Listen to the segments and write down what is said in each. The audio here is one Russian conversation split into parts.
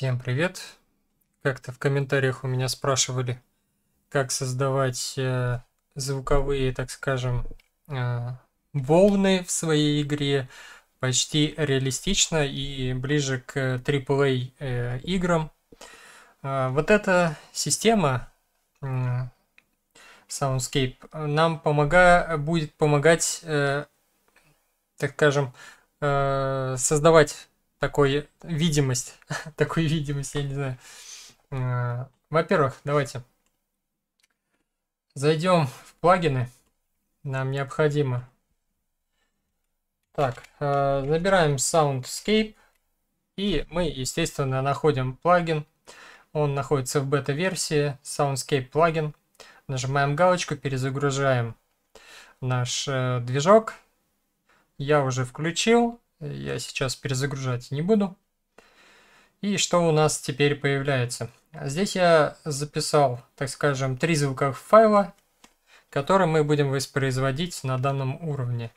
Всем привет! Как-то в комментариях у меня спрашивали, как создавать э, звуковые, так скажем, э, волны в своей игре почти реалистично и ближе к AAA э, играм. Э, вот эта система э, Soundscape нам помога... будет помогать, э, так скажем, э, создавать такой видимость, такой видимость, я не знаю. Э, во-первых, давайте зайдем в плагины. Нам необходимо. Так, э, набираем Soundscape. И мы, естественно, находим плагин. Он находится в бета-версии Soundscape плагин. Нажимаем галочку, перезагружаем наш э, движок. Я уже включил я сейчас перезагружать не буду. И что у нас теперь появляется? Здесь я записал, так скажем, три звуковых файла, которые мы будем воспроизводить на данном уровне.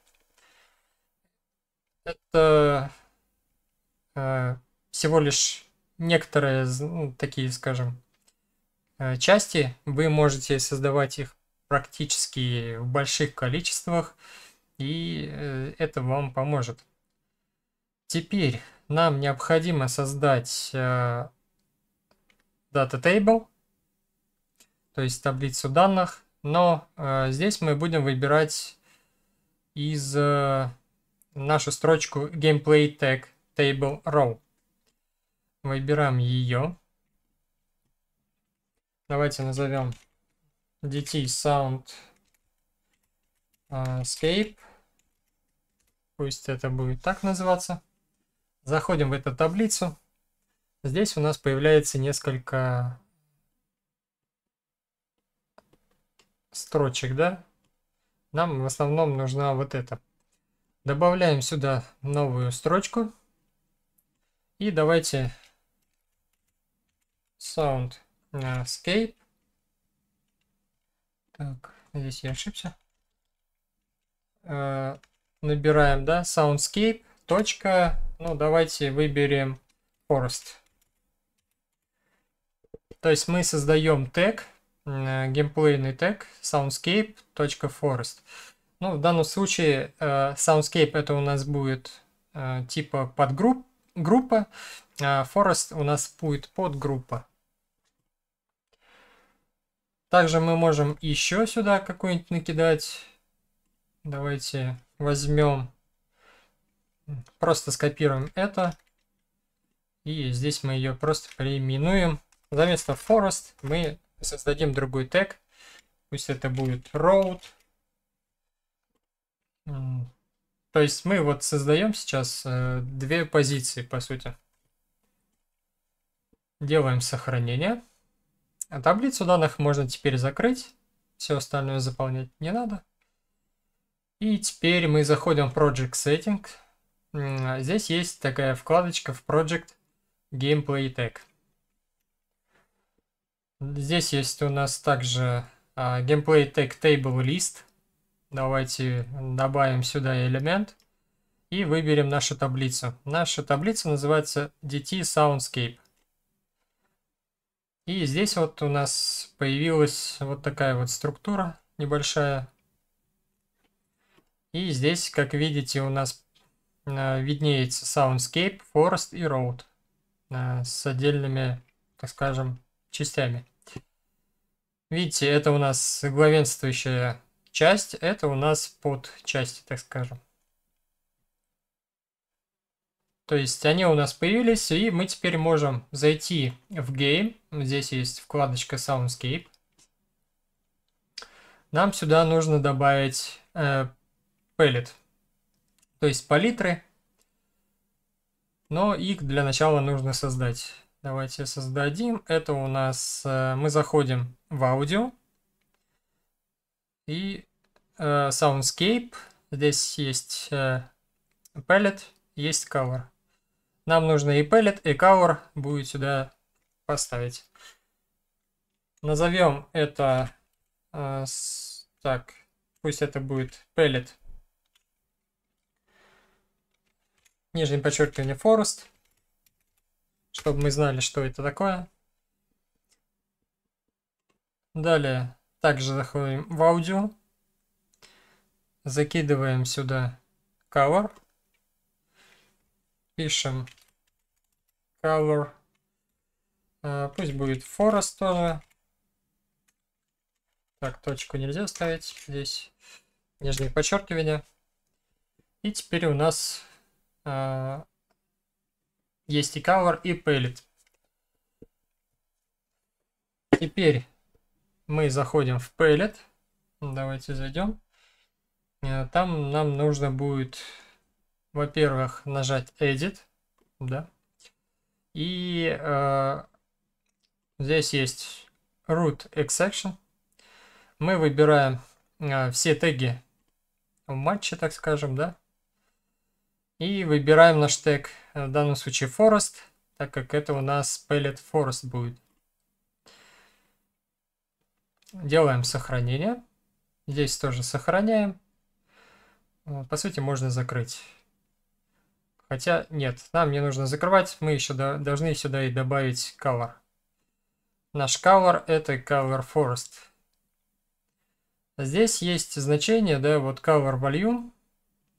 Это э, всего лишь некоторые ну, такие, скажем, э, части. Вы можете создавать их практически в больших количествах, и э, это вам поможет. Теперь нам необходимо создать э, data table, то есть таблицу данных, но э, здесь мы будем выбирать из э, нашу строчку gameplay tag table row. Выбираем ее. Давайте назовем DT Sound э, Scape. Пусть это будет так называться. Заходим в эту таблицу. Здесь у нас появляется несколько строчек, да? Нам в основном нужна вот эта. Добавляем сюда новую строчку. И давайте soundscape. Так, здесь я ошибся. Э, набираем, да, soundscape. Точка ну, давайте выберем Forest. То есть мы создаем тег, э, геймплейный тег forest. Ну, в данном случае э, soundscape это у нас будет э, типа подгруппа, группа, а forest у нас будет подгруппа. Также мы можем еще сюда какой-нибудь накидать. Давайте возьмем Просто скопируем это. И здесь мы ее просто переименуем. За место forest мы создадим другой тег. Пусть это будет road. То есть мы вот создаем сейчас э, две позиции, по сути. Делаем сохранение. А таблицу данных можно теперь закрыть. Все остальное заполнять не надо. И теперь мы заходим в Project Setting здесь есть такая вкладочка в Project Gameplay Tag. Здесь есть у нас также а, Gameplay Tag Table List. Давайте добавим сюда элемент и выберем нашу таблицу. Наша таблица называется DT Soundscape. И здесь вот у нас появилась вот такая вот структура небольшая. И здесь, как видите, у нас Э, виднеется Soundscape, Forest и Road э, с отдельными, так скажем, частями. Видите, это у нас главенствующая часть, это у нас под части, так скажем. То есть они у нас появились, и мы теперь можем зайти в Game. Здесь есть вкладочка Soundscape. Нам сюда нужно добавить э, Palette то есть палитры. Но их для начала нужно создать. Давайте создадим. Это у нас э, мы заходим в аудио и э, Soundscape. Здесь есть э, Palette, есть cover. Нам нужно и Palette, и cover будет сюда поставить. Назовем это... Э, с, так, пусть это будет Palette нижнее подчеркивание Forest, чтобы мы знали, что это такое. Далее также заходим в аудио, закидываем сюда color, пишем color, а, пусть будет forest тоже. Так, точку нельзя ставить здесь, нижние подчеркивания. И теперь у нас Э, есть и cover, и pellet. Теперь мы заходим в pellet. Давайте зайдем. Э, там нам нужно будет, во-первых, нажать edit. Да. И э, здесь есть root exception. Мы выбираем э, все теги в матче, так скажем, да. И выбираем наш тег, э, в данном случае forest, так как это у нас pellet forest будет. Делаем сохранение. Здесь тоже сохраняем. Э, по сути, можно закрыть. Хотя нет, нам не нужно закрывать, мы еще до, должны сюда и добавить color. Наш color это color forest. Здесь есть значение, да, вот color volume.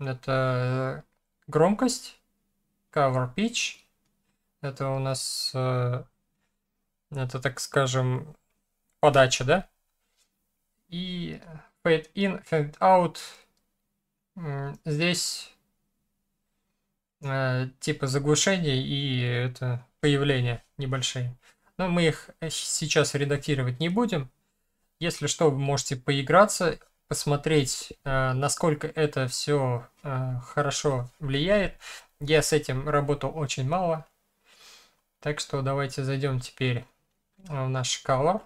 Это э, громкость, cover pitch. Это у нас, э, это так скажем, подача, да? И fade in, fade out. Здесь типа заглушения и это появление небольшие. Но мы их э, сейчас редактировать не будем. Если что, вы можете поиграться посмотреть, э, насколько это все э, хорошо влияет. Я с этим работал очень мало. Так что давайте зайдем теперь э, в наш color.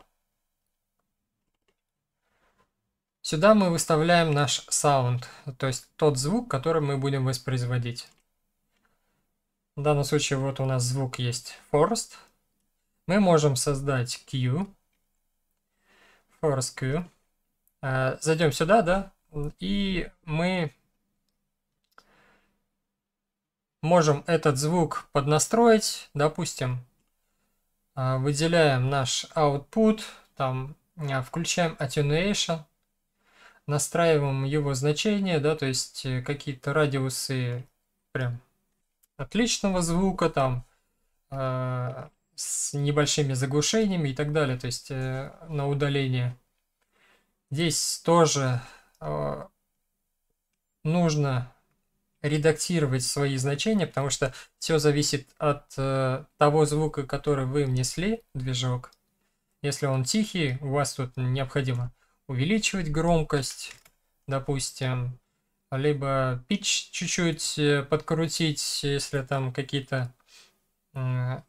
Сюда мы выставляем наш sound, то есть тот звук, который мы будем воспроизводить. В данном случае вот у нас звук есть forced. Мы можем создать Q, force Q. Э, Зайдем сюда, да, и мы можем этот звук поднастроить, допустим, э, выделяем наш output, там э, включаем attenuation, настраиваем его значение, да, то есть какие-то радиусы прям отличного звука там э, с небольшими заглушениями и так далее, то есть э, на удаление. Здесь тоже э, нужно редактировать свои значения, потому что все зависит от э, того звука, который вы внесли в движок. Если он тихий, у вас тут необходимо увеличивать громкость, допустим, либо пич чуть-чуть э, подкрутить, если там какие-то э,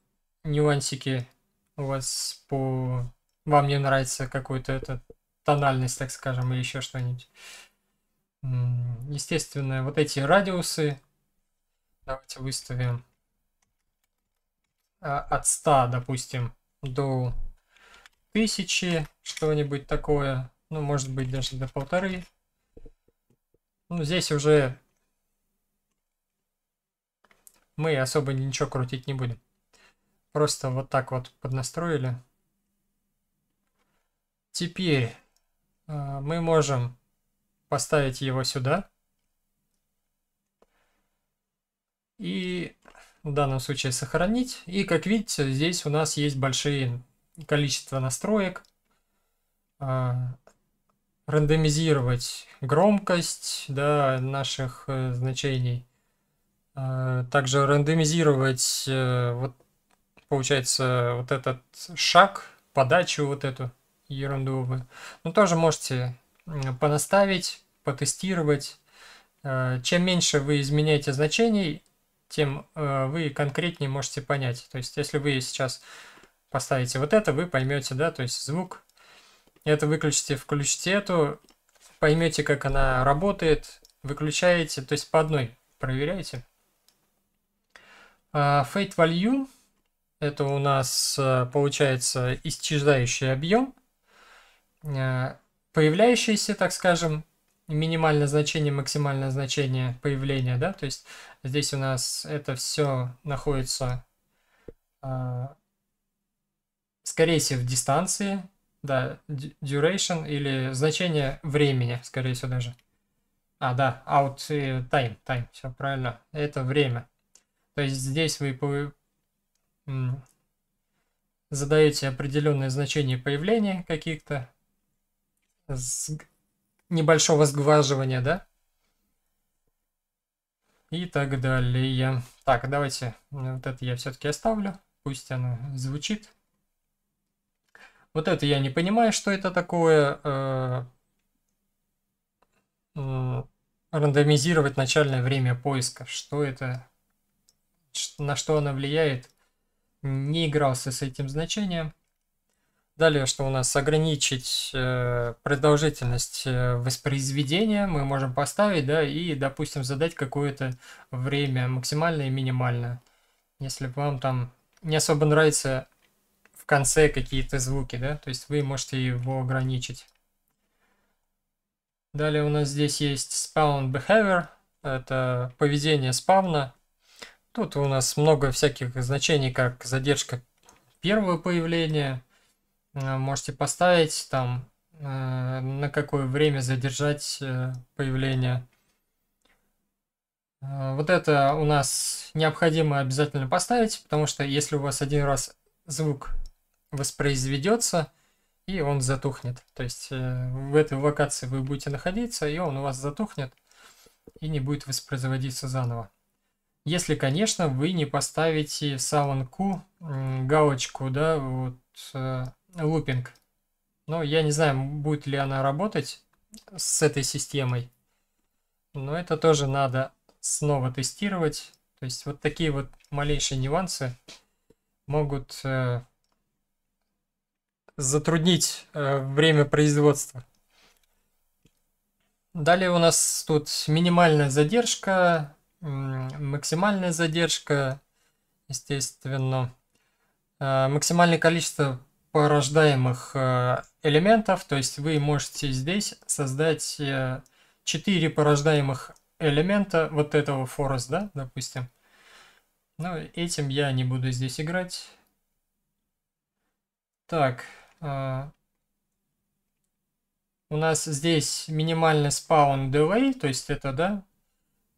нюансики у вас по... Вам не нравится какой-то этот тональность, так скажем, или еще что-нибудь. Естественно, вот эти радиусы давайте выставим а, от 100, допустим, до 1000, что-нибудь такое. Ну, может быть, даже до полторы. Ну, здесь уже мы особо ничего крутить не будем. Просто вот так вот поднастроили. Теперь а, мы можем поставить его сюда. И в данном случае сохранить. И как видите, здесь у нас есть большие количество настроек. А, рандомизировать громкость да, наших э, значений. А, также рандомизировать э, вот получается вот этот шаг, подачу вот эту ерундовые. Но ну, тоже можете понаставить, потестировать. Э, чем меньше вы изменяете значений, тем э, вы конкретнее можете понять. То есть, если вы сейчас поставите вот это, вы поймете, да, то есть звук. Это выключите, включите эту, поймете, как она работает, выключаете, то есть по одной проверяете. А, Fate Value это у нас э, получается исчезающий объем. Э, появляющиеся, так скажем, минимальное значение, максимальное значение появления, да, то есть здесь у нас это все находится, э, скорее всего, в дистанции, да, duration или значение времени, скорее всего, даже. А, да, out э, time, time, все правильно, это время. То есть здесь вы задаете определенные значения появления каких-то, с небольшого сглаживания, да? И так далее. Так, давайте вот это я все-таки оставлю. Пусть оно звучит. Вот это я не понимаю, что это такое. Э, рандомизировать начальное время поиска. Что это? На что оно влияет? Не игрался с этим значением. Далее, что у нас ограничить э, продолжительность э, воспроизведения, мы можем поставить, да, и, допустим, задать какое-то время максимальное и минимальное. Если вам там не особо нравится в конце какие-то звуки, да, то есть вы можете его ограничить. Далее у нас здесь есть spawn behavior, это поведение спавна. Тут у нас много всяких значений, как задержка первого появления – Э, можете поставить там, э, на какое время задержать э, появление. Вот это у нас необходимо обязательно поставить, потому что если у вас один раз звук воспроизведется, и он затухнет. То есть в этой локации вы будете находиться, и он у вас затухнет и не будет воспроизводиться заново. Если, конечно, вы не поставите в SoundQ галочку, да, вот лупинг. Но ну, я не знаю, будет ли она работать с этой системой. Но это тоже надо снова тестировать. То есть вот такие вот малейшие нюансы могут э, затруднить э, время производства. Далее у нас тут минимальная задержка, максимальная задержка, естественно, э, максимальное количество порождаемых э, элементов, то есть вы можете здесь создать 4 э, порождаемых элемента вот этого forest, да, допустим. Но ну, этим я не буду здесь играть. Так, э, у нас здесь минимальный спаун delay, то есть это, да,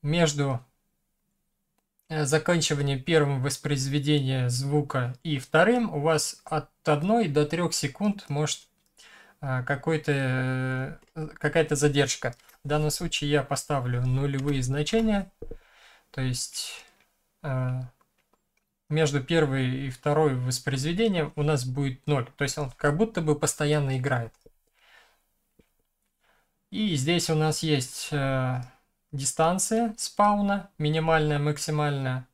между Э, заканчивание первым воспроизведения звука и вторым, у вас от 1 до 3 секунд может э, какой-то э, какая-то задержка. В данном случае я поставлю нулевые значения, то есть между первой и второй воспроизведением у нас будет 0, то есть он как будто бы постоянно играет. И здесь у нас есть дистанция спауна, минимальная, максимальная.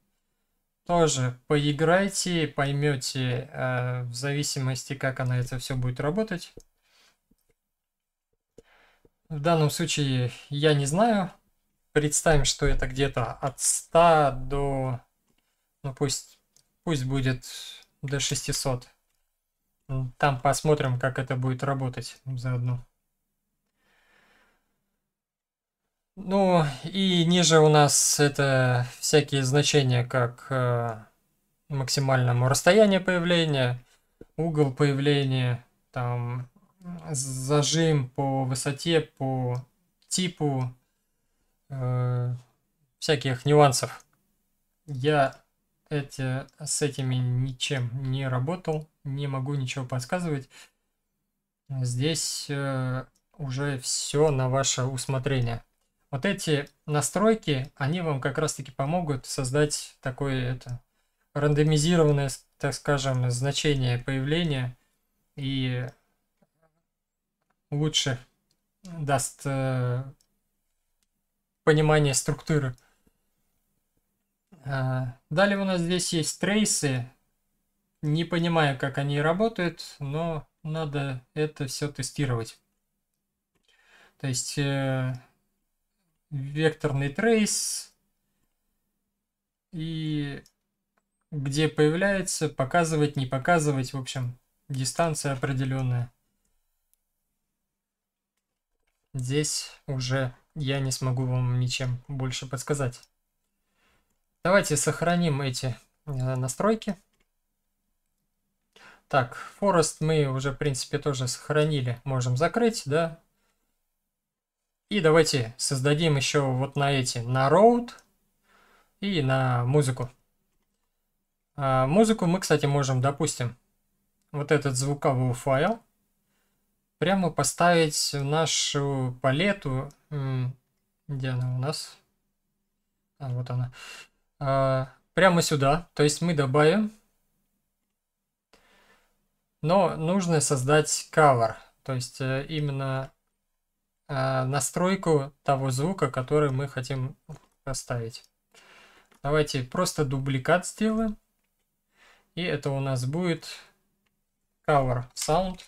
Тоже поиграйте, поймете э, в зависимости, как она это все будет работать. В данном случае я не знаю. Представим, что это где-то от 100 до... Ну пусть, пусть будет до 600. Там посмотрим, как это будет работать заодно. Ну и ниже у нас это всякие значения, как э, максимальному расстояние появления, угол появления, там зажим по высоте, по типу, э, всяких нюансов. Я эти, с этими ничем не работал, не могу ничего подсказывать. Здесь э, уже все на ваше усмотрение. Вот эти настройки, они вам как раз-таки помогут создать такое это рандомизированное, так скажем, значение появления и лучше даст э, понимание структуры. Э, далее у нас здесь есть трейсы. Не понимаю, как они работают, но надо это все тестировать. То есть э, векторный трейс, и где появляется, показывать, не показывать, в общем, дистанция определенная. Здесь уже я не смогу вам ничем больше подсказать. Давайте сохраним эти э, настройки. Так, Forest мы уже, в принципе, тоже сохранили. Можем закрыть, да. И давайте создадим еще вот на эти, на роут и на музыку. А музыку мы, кстати, можем, допустим, вот этот звуковой файл прямо поставить в нашу палету. Где она у нас? А, вот она. А, прямо сюда. То есть мы добавим. Но нужно создать cover. То есть э, именно а, настройку того звука, который мы хотим оставить. Давайте просто дубликат сделаем. И это у нас будет cover sound.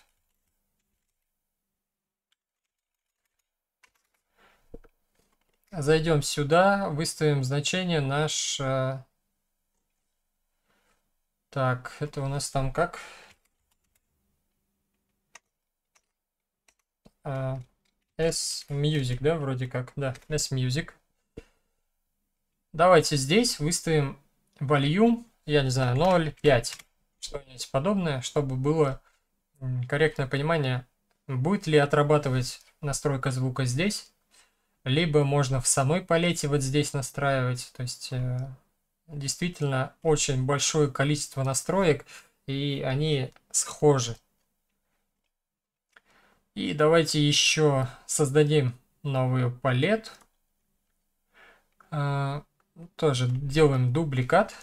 Зайдем сюда, выставим значение наш... Так, это у нас там как? А, S-Music, да, вроде как? Да, S-Music. Давайте здесь выставим value, я не знаю, 0,5. Что-нибудь подобное, чтобы было корректное понимание, будет ли отрабатывать настройка звука здесь, либо можно в самой палете вот здесь настраивать. То есть э, действительно очень большое количество настроек, и они схожи. И давайте еще создадим новую палет. А, тоже делаем дубликат.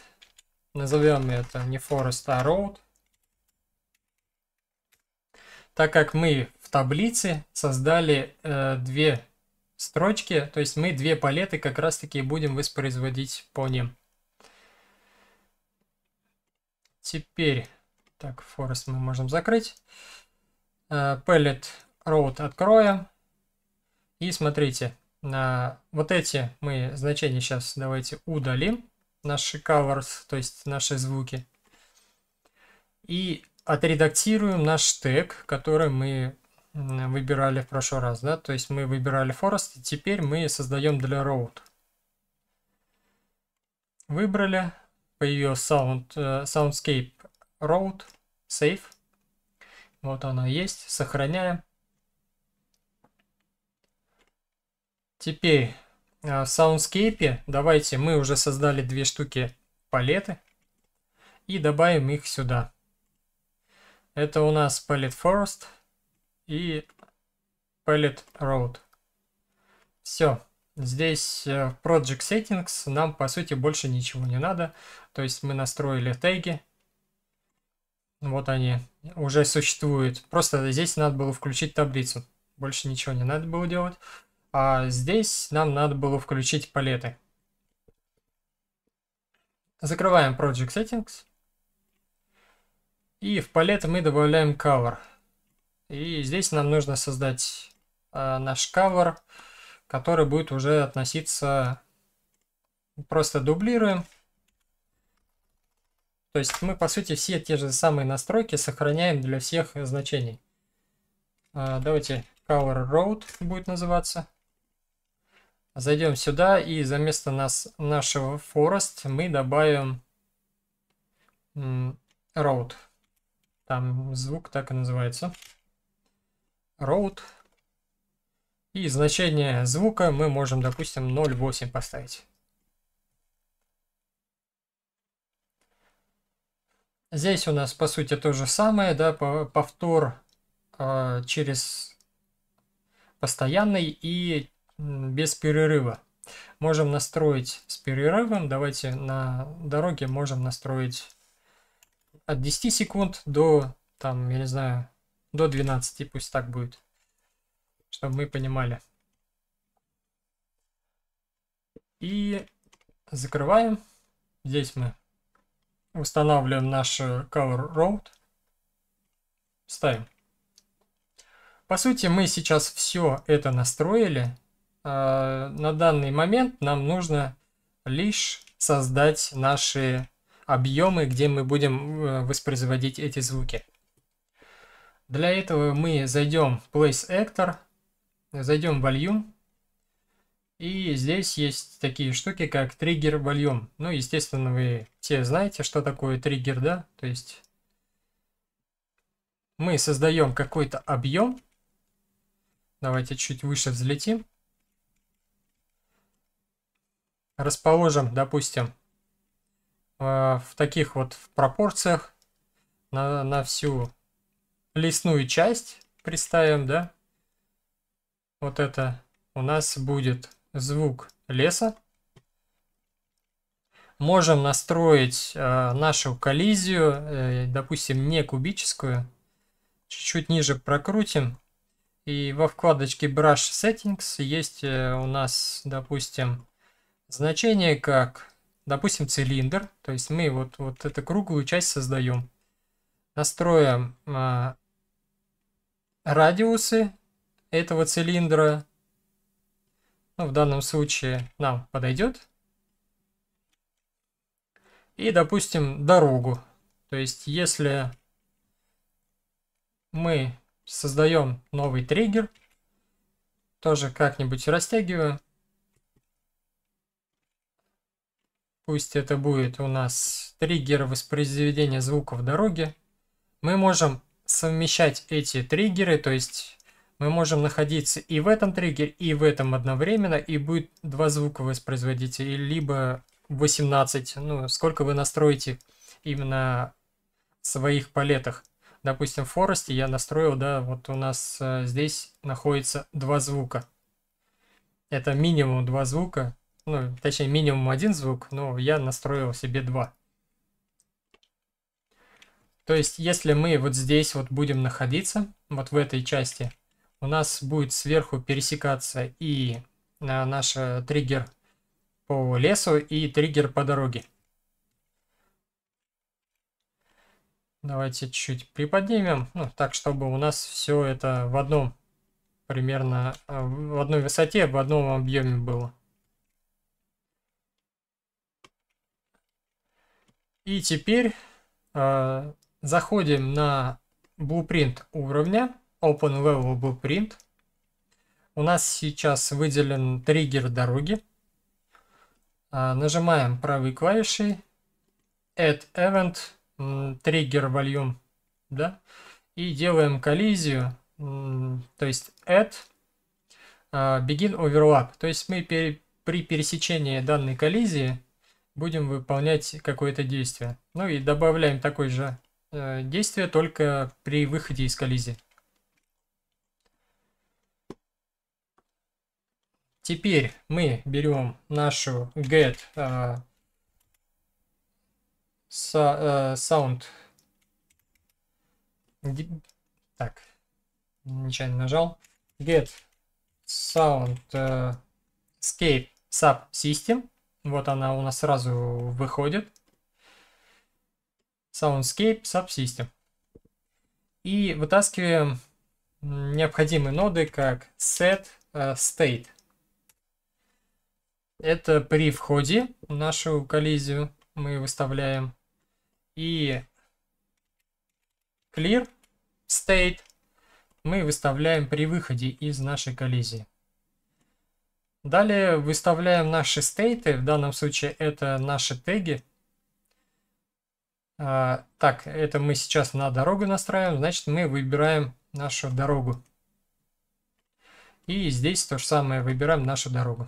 Назовем это не forest, а road. Так как мы в таблице создали э, две строчки, то есть мы две палеты как раз таки будем воспроизводить по ним. Теперь, так, forest мы можем закрыть. Палет э, роут откроем. И смотрите, на вот эти мы значения сейчас давайте удалим, наши covers, то есть наши звуки. И отредактируем наш тег, который мы выбирали в прошлый раз, да, то есть мы выбирали forest, и теперь мы создаем для роут Выбрали, появился sound, э, soundscape road, save, вот она есть, сохраняем. Теперь а, в Soundscape давайте мы уже создали две штуки палеты и добавим их сюда. Это у нас Palette Forest и Palette Road. Все. Здесь в э, Project Settings нам по сути больше ничего не надо. То есть мы настроили теги. Вот они уже существуют. Просто здесь надо было включить таблицу. Больше ничего не надо было делать. А здесь нам надо было включить палеты. Закрываем Project Settings. И в палеты мы добавляем Cover. И здесь нам нужно создать э, наш Cover, который будет уже относиться... Просто дублируем. То есть мы, по сути, все те же самые настройки сохраняем для всех значений. Э, давайте Cover Road будет называться. Зайдем сюда и за место нас, нашего forest мы добавим road. Там звук так и называется. Road. И значение звука мы можем, допустим, 0.8 поставить. Здесь у нас, по сути, то же самое, да, повтор э, через постоянный и без перерыва. Можем настроить с перерывом. Давайте на дороге можем настроить от 10 секунд до, там, я не знаю, до 12, пусть так будет. Чтобы мы понимали. И закрываем. Здесь мы устанавливаем наш э, cover road. Ставим. По сути, мы сейчас все это настроили. А, на данный момент нам нужно лишь создать наши объемы, где мы будем э, воспроизводить эти звуки. Для этого мы зайдем в Place Actor, зайдем в Volume, и здесь есть такие штуки, как триггер Volume. Ну, естественно, вы все знаете, что такое триггер, да? То есть мы создаем какой-то объем. Давайте чуть выше взлетим расположим, допустим, э, в таких вот пропорциях на, на всю лесную часть представим, да, вот это у нас будет звук леса. Можем настроить э, нашу коллизию, э, допустим, не кубическую. Чуть-чуть ниже прокрутим. И во вкладочке Brush Settings есть э, у нас, допустим, Значение как, допустим, цилиндр, то есть мы вот, вот эту круглую часть создаем. Настроим э, радиусы этого цилиндра. Ну, в данном случае нам подойдет. И, допустим, дорогу. То есть, если мы создаем новый триггер, тоже как-нибудь растягиваем, пусть это будет у нас триггер воспроизведения звука в дороге, мы можем совмещать эти триггеры, то есть мы можем находиться и в этом триггере, и в этом одновременно, и будет два звука воспроизводите, либо 18, ну, сколько вы настроите именно в своих палетах. Допустим, в Форесте я настроил, да, вот у нас э, здесь находится два звука. Это минимум два звука, ну, точнее, минимум один звук, но я настроил себе два. То есть, если мы вот здесь вот будем находиться, вот в этой части, у нас будет сверху пересекаться и а, наш э, триггер по лесу, и триггер по дороге. Давайте чуть приподнимем, ну, так, чтобы у нас все это в одном, примерно, э, в одной высоте, в одном объеме было. И теперь э, заходим на blueprint уровня, open level blueprint. У нас сейчас выделен триггер дороги. Э, нажимаем правой клавишей add event, триггер volume, да, и делаем коллизию, то есть add э, begin overlap. То есть мы при пересечении данной коллизии будем выполнять какое-то действие. Ну и добавляем такое же э, действие, только при выходе из коллизии. Теперь мы берем нашу get э, со, э, sound. Так, нечаянно нажал. Get sound э, escape subsystem. Вот она у нас сразу выходит. Soundscape Subsystem. И вытаскиваем необходимые ноды как set э, state. Это при входе в нашу коллизию мы выставляем. И clear state мы выставляем при выходе из нашей коллизии. Далее выставляем наши стейты, в данном случае это наши теги. А, так, это мы сейчас на дорогу настраиваем, значит мы выбираем нашу дорогу. И здесь то же самое, выбираем нашу дорогу.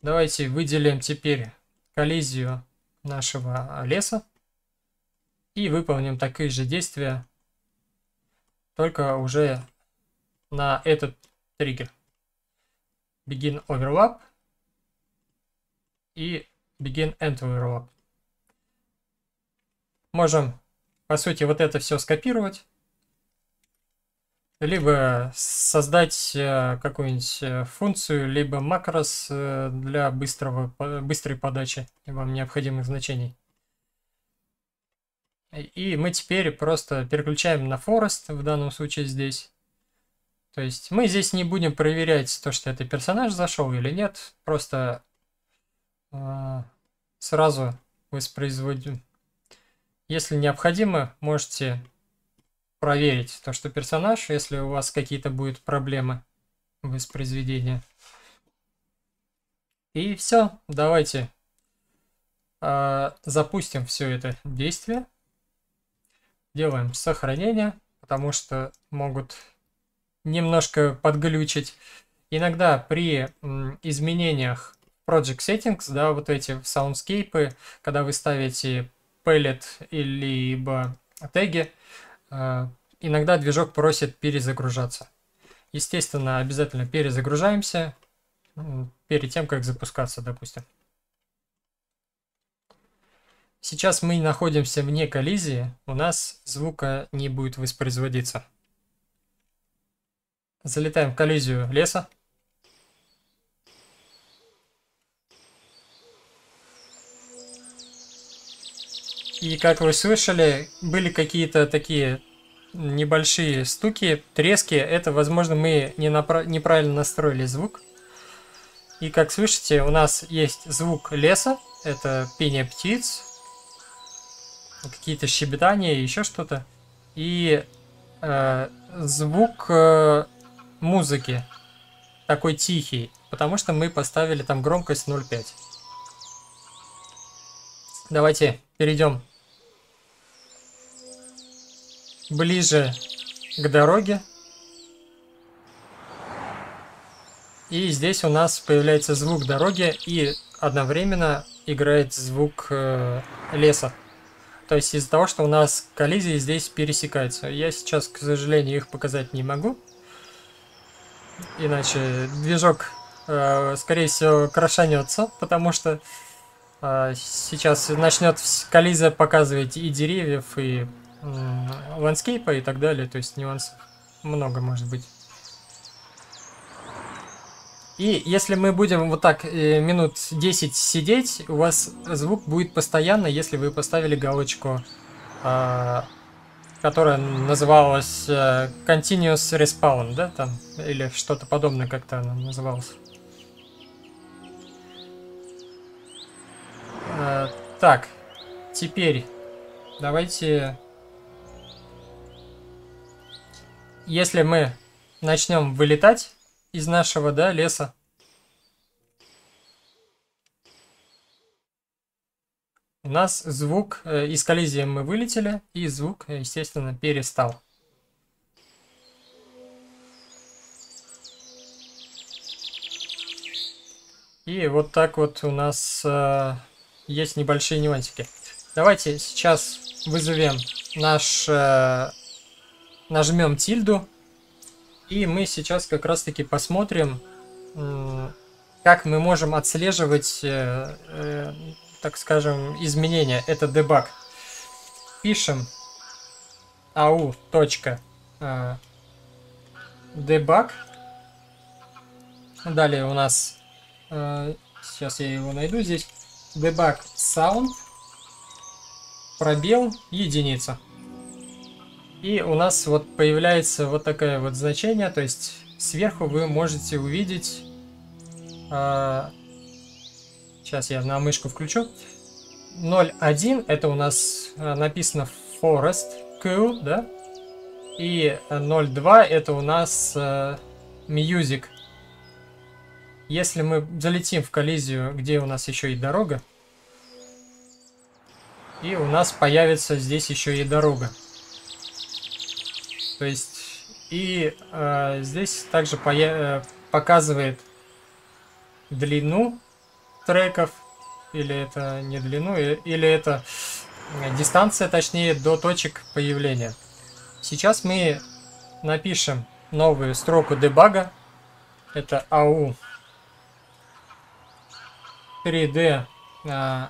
Давайте выделим теперь коллизию нашего леса и выполним такие же действия, только уже на этот триггер begin overlap и begin end overlap. Можем, по сути, вот это все скопировать, либо создать э, какую-нибудь э, функцию, либо макрос э, для быстрого, быстрой подачи вам необходимых значений. И мы теперь просто переключаем на forest в данном случае здесь. То есть мы здесь не будем проверять то, что это персонаж зашел или нет. Просто э, сразу воспроизводим. Если необходимо, можете проверить то, что персонаж, если у вас какие-то будут проблемы воспроизведения. И все, давайте э, запустим все это действие. Делаем сохранение, потому что могут немножко подглючить. Иногда при изменениях Project Settings, да, вот эти саундскейпы, когда вы ставите pellet или теги, э, иногда движок просит перезагружаться. Естественно, обязательно перезагружаемся перед тем, как запускаться, допустим. Сейчас мы находимся вне коллизии, у нас звука не будет воспроизводиться. Залетаем в коллизию леса. И как вы слышали, были какие-то такие небольшие стуки, трески. Это, возможно, мы не напра- неправильно настроили звук. И как слышите, у нас есть звук леса, это пение птиц, какие-то щебетания, еще что-то. И э, звук э, музыки такой тихий, потому что мы поставили там громкость 0.5. Давайте перейдем ближе к дороге. И здесь у нас появляется звук дороги и одновременно играет звук э, леса. То есть из-за того, что у нас коллизии здесь пересекаются. Я сейчас, к сожалению, их показать не могу, Иначе движок, э, скорее всего, крошанется, потому что э, сейчас начнет коллизия показывать и деревьев, и ландскейпа, и так далее. То есть нюансов много может быть. И если мы будем вот так э, минут 10 сидеть, у вас звук будет постоянно, если вы поставили галочку э, которая называлась э, Continuous Respawn, да, там, или что-то подобное как-то она называлась. Э, так, теперь давайте... Если мы начнем вылетать из нашего, да, леса, у нас звук, э, из коллизии мы вылетели, и звук, э, естественно, перестал. И вот так вот у нас э, есть небольшие нюансики. Давайте сейчас вызовем наш... Э, нажмем тильду. И мы сейчас как раз-таки посмотрим, э, как мы можем отслеживать э, э, так скажем, изменение. Это дебаг. Пишем au. А, дебаг. Далее у нас, а, сейчас я его найду здесь, дебаг sound, пробел, единица. И у нас вот появляется вот такое вот значение, то есть сверху вы можете увидеть а, Сейчас я на мышку включу. 0.1 это у нас э, написано forest q, да? И 0.2 э, это у нас э, music. Если мы залетим в коллизию, где у нас еще и дорога, и у нас появится здесь еще и дорога. То есть, и э, здесь также э, показывает длину треков, или это не длину, или это э, дистанция, точнее, до точек появления. Сейчас мы напишем новую строку дебага. Это AU 3D э,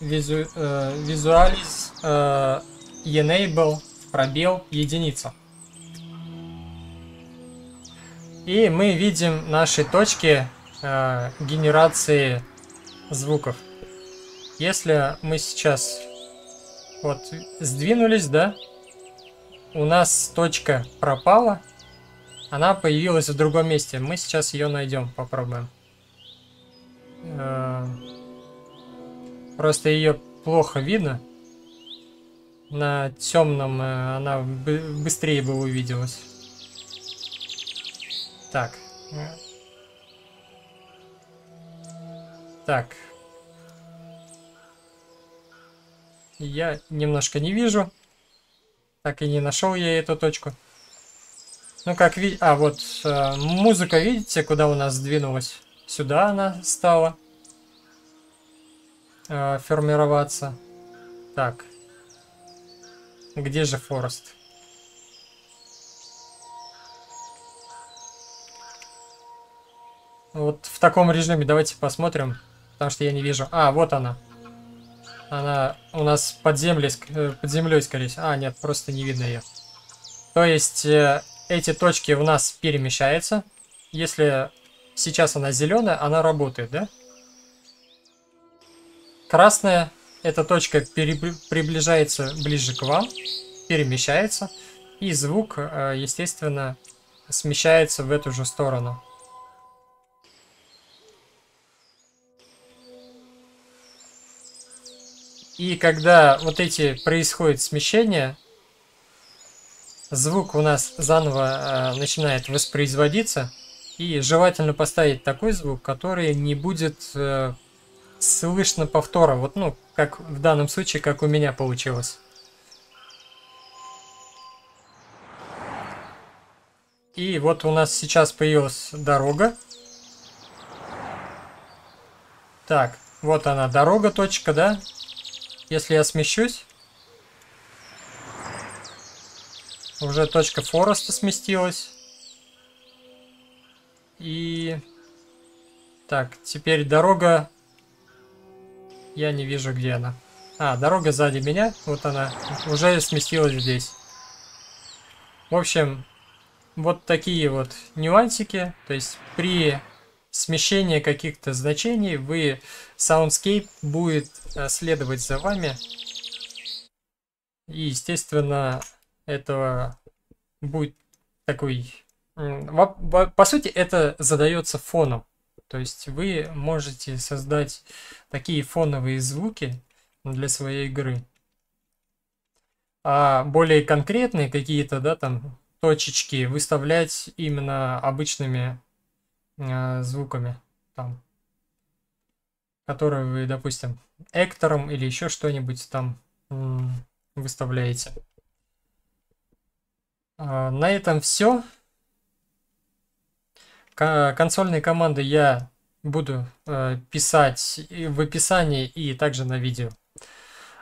визу, э, Visualize э, Enable пробел единица. И мы видим наши точки э, генерации звуков. Если мы сейчас вот сдвинулись, да, у нас точка пропала, она появилась в другом месте. Мы сейчас ее найдем, попробуем. Э, просто ее плохо видно. На темном э, она быстрее бы увиделась. Так. Э, Так. Я немножко не вижу. Так и не нашел я эту точку. Ну, как видите... А, вот э, музыка, видите, куда у нас сдвинулась? Сюда она стала э, формироваться. Так. Где же Форест? Вот в таком режиме давайте посмотрим. Потому что я не вижу. А, вот она. Она у нас под, землей, э, под землей, скорее всего. А, нет, просто не видно ее. То есть э, эти точки у нас перемещаются. Если сейчас она зеленая, она работает, да? Красная, эта точка приближается ближе к вам, перемещается. И звук, э, естественно, смещается в эту же сторону. И когда вот эти происходит смещение, звук у нас заново э, начинает воспроизводиться. И желательно поставить такой звук, который не будет э, слышно повтора. Вот, ну, как в данном случае, как у меня получилось. И вот у нас сейчас появилась дорога. Так, вот она, дорога, точка, да? Если я смещусь, уже точка Фореста сместилась. И... Так, теперь дорога... Я не вижу, где она. А, дорога сзади меня. Вот она. Уже сместилась здесь. В общем, вот такие вот нюансики. То есть при смещение каких-то значений, вы Soundscape будет э, следовать за вами. И, естественно, это будет такой... По сути, это задается фоном. То есть вы можете создать такие фоновые звуки для своей игры. А более конкретные какие-то, да, там, точечки выставлять именно обычными а, звуками там, которые вы, допустим, эктором или еще что-нибудь там выставляете. А, на этом все. консольные команды я буду а, писать в описании и также на видео.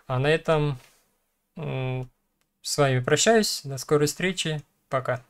А на этом с вами прощаюсь. До скорой встречи. Пока.